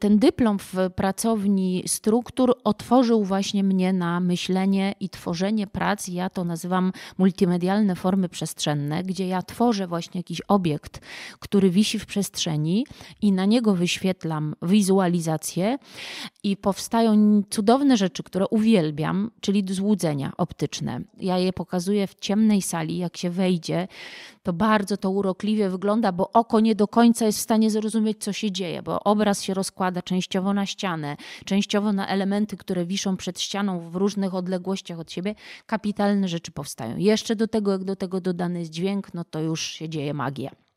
ten dyplom w pracowni struktur otworzył właśnie mnie na myślenie i tworzenie prac. Ja to nazywam multimedialne formy przestrzenne, gdzie ja tworzę właśnie jakiś obiekt, który wisi w przestrzeni i na niego wyświetlam wizualizację i powstają cudowne rzeczy, które uwielbiam, czyli złudzenia optyczne. Ja je pokazuję w ciemnej sali, jak się wejdzie, to bardzo to urokliwie wygląda, bo oko nie do końca jest w stanie zrozumieć, co się dzieje, bo obraz się rozkłada częściowo na ścianę, częściowo na elementy, które wiszą przed ścianą w różnych odległościach od siebie. Kapitalne rzeczy powstają. Jeszcze do tego, jak do tego dodany jest dźwięk, no to już się dzieje magia.